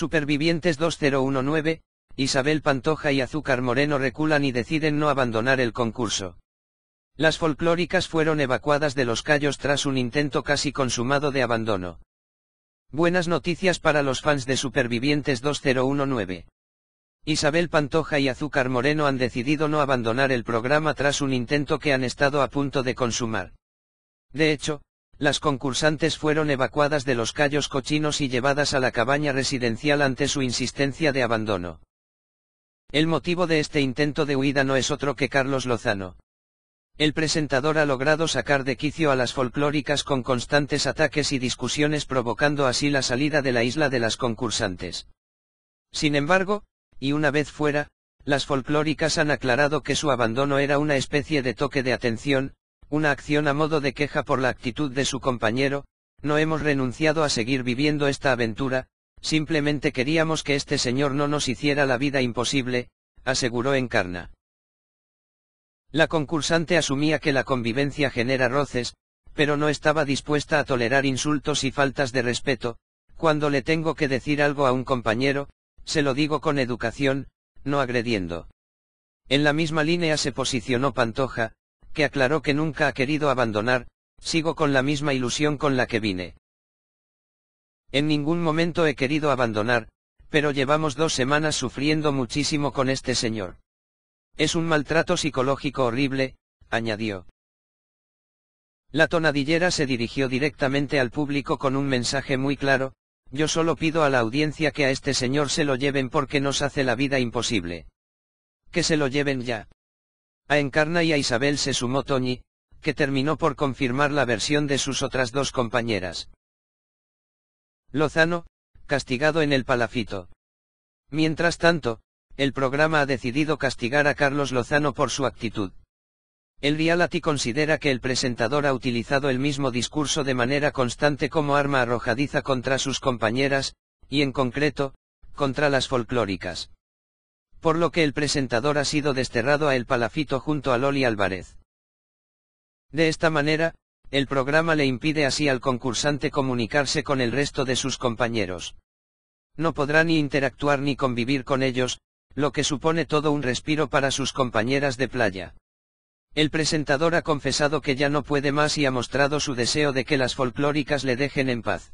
Supervivientes 2019, Isabel Pantoja y Azúcar Moreno reculan y deciden no abandonar el concurso. Las folclóricas fueron evacuadas de los callos tras un intento casi consumado de abandono. Buenas noticias para los fans de Supervivientes 2019. Isabel Pantoja y Azúcar Moreno han decidido no abandonar el programa tras un intento que han estado a punto de consumar. De hecho, las concursantes fueron evacuadas de los callos cochinos y llevadas a la cabaña residencial ante su insistencia de abandono. El motivo de este intento de huida no es otro que Carlos Lozano. El presentador ha logrado sacar de quicio a las folclóricas con constantes ataques y discusiones provocando así la salida de la isla de las concursantes. Sin embargo, y una vez fuera, las folclóricas han aclarado que su abandono era una especie de toque de atención, una acción a modo de queja por la actitud de su compañero, no hemos renunciado a seguir viviendo esta aventura, simplemente queríamos que este señor no nos hiciera la vida imposible, aseguró Encarna. La concursante asumía que la convivencia genera roces, pero no estaba dispuesta a tolerar insultos y faltas de respeto, cuando le tengo que decir algo a un compañero, se lo digo con educación, no agrediendo. En la misma línea se posicionó Pantoja, que aclaró que nunca ha querido abandonar, sigo con la misma ilusión con la que vine. En ningún momento he querido abandonar, pero llevamos dos semanas sufriendo muchísimo con este señor. Es un maltrato psicológico horrible, añadió. La tonadillera se dirigió directamente al público con un mensaje muy claro, yo solo pido a la audiencia que a este señor se lo lleven porque nos hace la vida imposible. Que se lo lleven ya. A Encarna y a Isabel se sumó Toñi, que terminó por confirmar la versión de sus otras dos compañeras. Lozano, castigado en el palafito. Mientras tanto, el programa ha decidido castigar a Carlos Lozano por su actitud. El reality considera que el presentador ha utilizado el mismo discurso de manera constante como arma arrojadiza contra sus compañeras, y en concreto, contra las folclóricas por lo que el presentador ha sido desterrado a El Palafito junto a Loli Álvarez. De esta manera, el programa le impide así al concursante comunicarse con el resto de sus compañeros. No podrá ni interactuar ni convivir con ellos, lo que supone todo un respiro para sus compañeras de playa. El presentador ha confesado que ya no puede más y ha mostrado su deseo de que las folclóricas le dejen en paz.